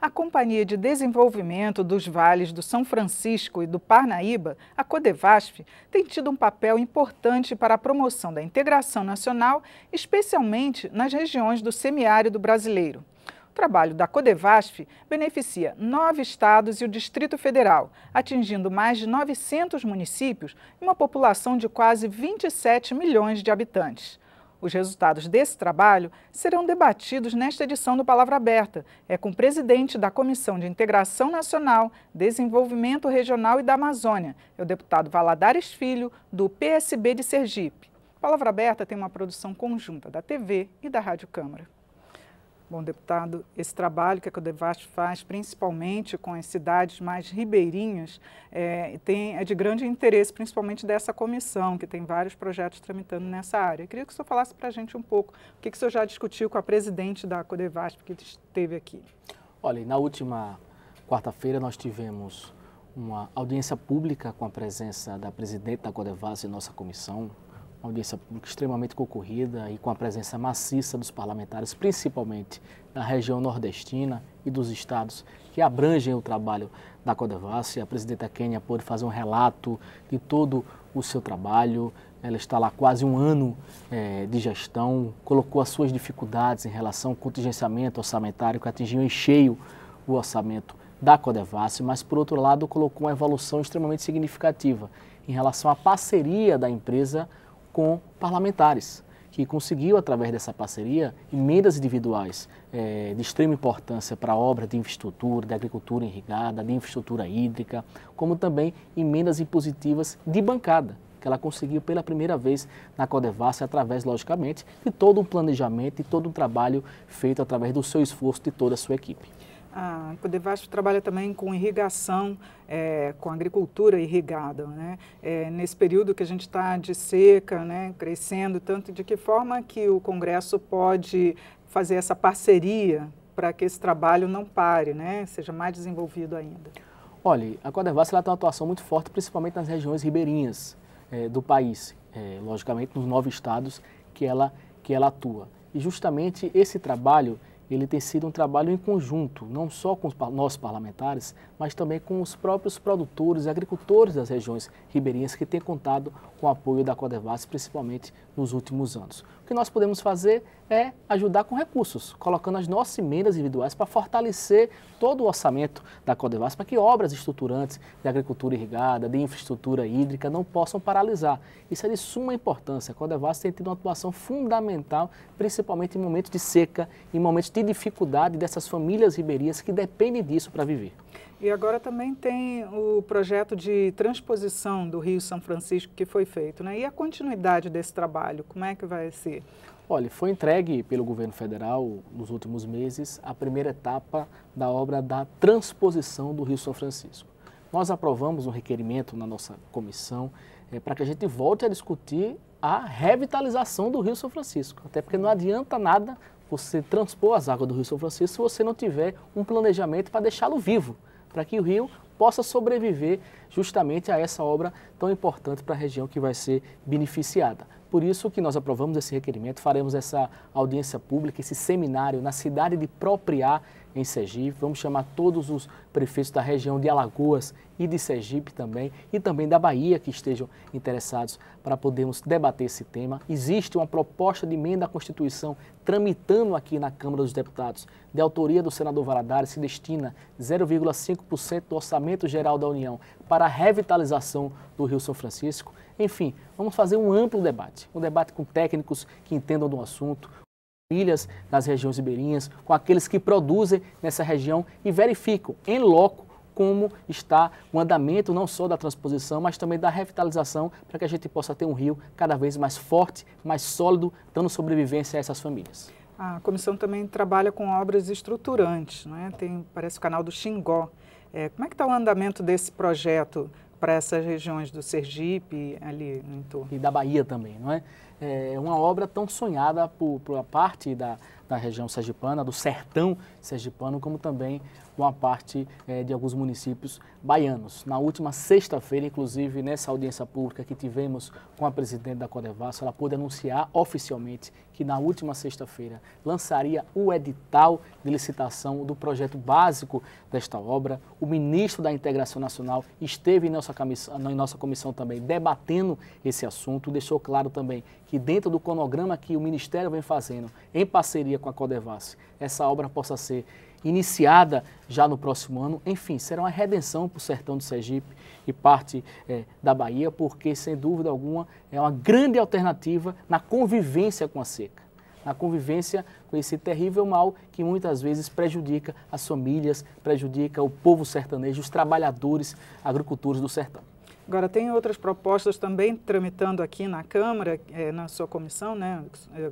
A Companhia de Desenvolvimento dos Vales do São Francisco e do Parnaíba, a Codevasf, tem tido um papel importante para a promoção da integração nacional, especialmente nas regiões do semiárido brasileiro. O trabalho da Codevasf beneficia nove estados e o Distrito Federal, atingindo mais de 900 municípios e uma população de quase 27 milhões de habitantes. Os resultados desse trabalho serão debatidos nesta edição do Palavra Aberta. É com o presidente da Comissão de Integração Nacional, Desenvolvimento Regional e da Amazônia, é o deputado Valadares Filho, do PSB de Sergipe. Palavra Aberta tem uma produção conjunta da TV e da Rádio Câmara. Bom, deputado, esse trabalho que a Codevast faz, principalmente com as cidades mais ribeirinhas, é, tem, é de grande interesse, principalmente dessa comissão, que tem vários projetos tramitando nessa área. Eu queria que o senhor falasse para a gente um pouco o que, que o senhor já discutiu com a presidente da Codevast, que esteve aqui. Olha, na última quarta-feira nós tivemos uma audiência pública com a presença da presidente da Codevast e nossa comissão, uma audiência pública extremamente concorrida e com a presença maciça dos parlamentares, principalmente da região nordestina e dos estados que abrangem o trabalho da Codevasse. A presidenta Kênia pôde fazer um relato de todo o seu trabalho. Ela está lá quase um ano é, de gestão, colocou as suas dificuldades em relação ao contingenciamento orçamentário, que atingiu em cheio o orçamento da Codevasse, mas, por outro lado, colocou uma evolução extremamente significativa em relação à parceria da empresa com parlamentares, que conseguiu, através dessa parceria, emendas individuais é, de extrema importância para obras de infraestrutura, de agricultura irrigada, de infraestrutura hídrica, como também emendas impositivas de bancada, que ela conseguiu pela primeira vez na Codevassa, através, logicamente, de todo um planejamento e todo um trabalho feito através do seu esforço de toda a sua equipe a Codevasf trabalha também com irrigação, é, com agricultura irrigada. Né? É, nesse período que a gente está de seca, né, crescendo, tanto de que forma que o Congresso pode fazer essa parceria para que esse trabalho não pare, né, seja mais desenvolvido ainda? Olha, a Codevasf tem uma atuação muito forte, principalmente nas regiões ribeirinhas é, do país, é, logicamente nos nove estados que ela, que ela atua. E justamente esse trabalho ele tem sido um trabalho em conjunto, não só com os nossos parlamentares, mas também com os próprios produtores e agricultores das regiões ribeirinhas que têm contado com o apoio da Codevas, principalmente nos últimos anos. O que nós podemos fazer é ajudar com recursos, colocando as nossas emendas individuais para fortalecer todo o orçamento da Codevas, para que obras estruturantes de agricultura irrigada, de infraestrutura hídrica não possam paralisar. Isso é de suma importância. A Codevas tem tido uma atuação fundamental, principalmente em momentos de seca, em momentos de dificuldade dessas famílias ribeirinhas que dependem disso para viver. E agora também tem o projeto de transposição do Rio São Francisco que foi feito, né? E a continuidade desse trabalho, como é que vai ser? Olha, foi entregue pelo governo federal nos últimos meses a primeira etapa da obra da transposição do Rio São Francisco. Nós aprovamos um requerimento na nossa comissão é, para que a gente volte a discutir a revitalização do Rio São Francisco, até porque não adianta nada você transpor as águas do Rio São Francisco se você não tiver um planejamento para deixá-lo vivo para que o rio possa sobreviver justamente a essa obra tão importante para a região que vai ser beneficiada. Por isso que nós aprovamos esse requerimento, faremos essa audiência pública, esse seminário na cidade de Propriá, em Sergipe. Vamos chamar todos os prefeitos da região de Alagoas e de Sergipe também, e também da Bahia que estejam interessados para podermos debater esse tema. Existe uma proposta de emenda à Constituição tramitando aqui na Câmara dos Deputados, de autoria do senador Valadares, se destina 0,5% do orçamento geral da União para a revitalização do Rio São Francisco. Enfim, vamos fazer um amplo debate, um debate com técnicos que entendam do assunto, ilhas das regiões ribeirinhas, com aqueles que produzem nessa região e verificam em loco como está o andamento não só da transposição, mas também da revitalização, para que a gente possa ter um rio cada vez mais forte, mais sólido, dando sobrevivência a essas famílias. A comissão também trabalha com obras estruturantes, né? Tem, parece o canal do Xingó. É, como é que está o andamento desse projeto? para essas regiões do Sergipe, ali no entorno. E da Bahia também, não é? É uma obra tão sonhada por, por a parte da, da região sergipana, do sertão sergipano, como também com uma parte eh, de alguns municípios baianos. Na última sexta-feira, inclusive, nessa audiência pública que tivemos com a presidente da Codevasso, ela pôde anunciar oficialmente que na última sexta-feira lançaria o edital de licitação do projeto básico desta obra. O ministro da Integração Nacional esteve em nossa comissão, em nossa comissão também debatendo esse assunto, deixou claro também que dentro do cronograma que o Ministério vem fazendo em parceria parceria com a Codevas, essa obra possa ser iniciada já no próximo ano. Enfim, será uma redenção para o sertão do Sergipe e parte é, da Bahia, porque, sem dúvida alguma, é uma grande alternativa na convivência com a seca, na convivência com esse terrível mal que muitas vezes prejudica as famílias, prejudica o povo sertanejo, os trabalhadores agricultores do sertão. Agora, tem outras propostas também tramitando aqui na Câmara, eh, na sua comissão, né,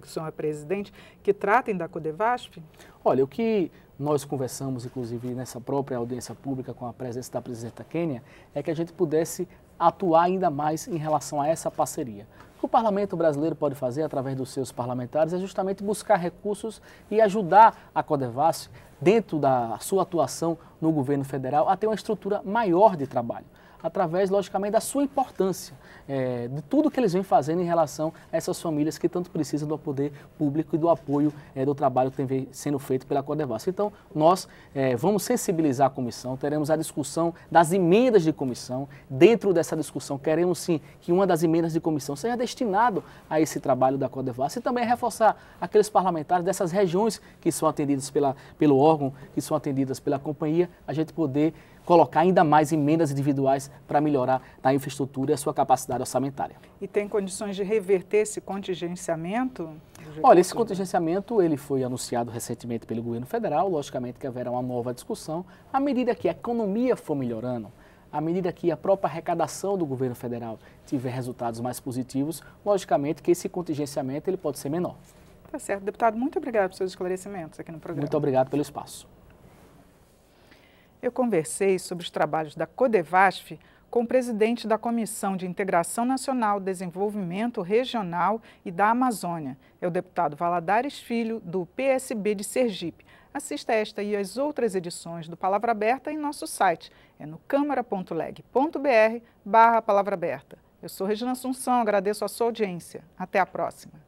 que são a presidente, que tratem da Codevasp? Olha, o que nós conversamos, inclusive, nessa própria audiência pública com a presença da presidenta Quênia, é que a gente pudesse atuar ainda mais em relação a essa parceria. O que o parlamento brasileiro pode fazer através dos seus parlamentares é justamente buscar recursos e ajudar a Codevasp, dentro da sua atuação no governo federal, a ter uma estrutura maior de trabalho através, logicamente, da sua importância é, de tudo que eles vêm fazendo em relação a essas famílias que tanto precisam do poder público e do apoio é, do trabalho que tem sendo feito pela Codevasf. Então, nós é, vamos sensibilizar a comissão, teremos a discussão das emendas de comissão. Dentro dessa discussão, queremos sim que uma das emendas de comissão seja destinada a esse trabalho da Codevasf e também reforçar aqueles parlamentares dessas regiões que são atendidas pela, pelo órgão, que são atendidas pela companhia, a gente poder colocar ainda mais emendas individuais para melhorar a infraestrutura e a sua capacidade capacidade orçamentária. E tem condições de reverter esse contingenciamento? Olha, esse contingenciamento ele foi anunciado recentemente pelo governo federal, logicamente que haverá uma nova discussão à medida que a economia for melhorando. À medida que a própria arrecadação do governo federal tiver resultados mais positivos, logicamente que esse contingenciamento ele pode ser menor. Tá certo. Deputado, muito obrigado pelos seus esclarecimentos aqui no programa. Muito obrigado pelo espaço. Eu conversei sobre os trabalhos da Codevasf com o presidente da Comissão de Integração Nacional, Desenvolvimento Regional e da Amazônia. É o deputado Valadares Filho, do PSB de Sergipe. Assista esta e as outras edições do Palavra Aberta em nosso site. É no câmara.leg.br barra Palavra Aberta. Eu sou Regina Assunção, agradeço a sua audiência. Até a próxima.